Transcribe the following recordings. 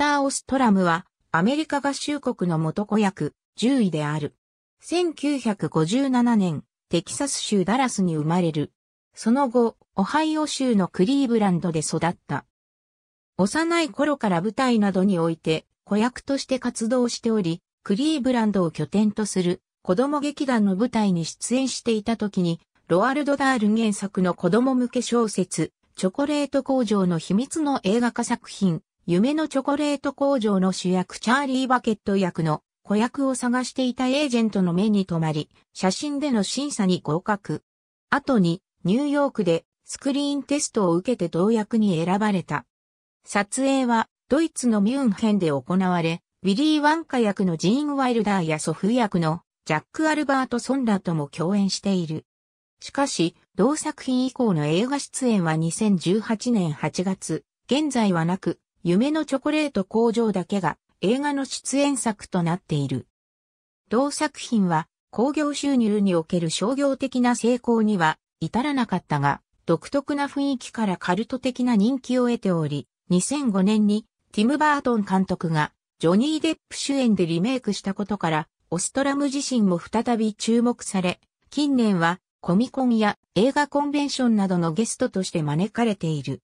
ター・オストラムは、アメリカ合衆国の元子役、獣医である。1957年、テキサス州ダラスに生まれる。その後、オハイオ州のクリーブランドで育った。幼い頃から舞台などにおいて、子役として活動しており、クリーブランドを拠点とする子供劇団の舞台に出演していた時に、ロアルド・ダール原作の子供向け小説、チョコレート工場の秘密の映画化作品、夢のチョコレート工場の主役チャーリー・バケット役の子役を探していたエージェントの目に留まり、写真での審査に合格。後に、ニューヨークでスクリーンテストを受けて同役に選ばれた。撮影はドイツのミュンヘンで行われ、ウィリー・ワンカ役のジーン・ワイルダーや祖父役のジャック・アルバート・ソンらとも共演している。しかし、同作品以降の映画出演は2018年8月、現在はなく、夢のチョコレート工場だけが映画の出演作となっている。同作品は工業収入における商業的な成功には至らなかったが、独特な雰囲気からカルト的な人気を得ており、2005年にティム・バートン監督がジョニー・デップ主演でリメイクしたことから、オストラム自身も再び注目され、近年はコミコンや映画コンベンションなどのゲストとして招かれている。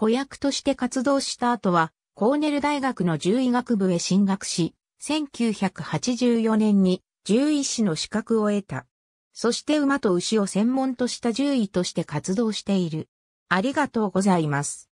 子役として活動した後は、コーネル大学の獣医学部へ進学し、1984年に獣医師の資格を得た。そして馬と牛を専門とした獣医として活動している。ありがとうございます。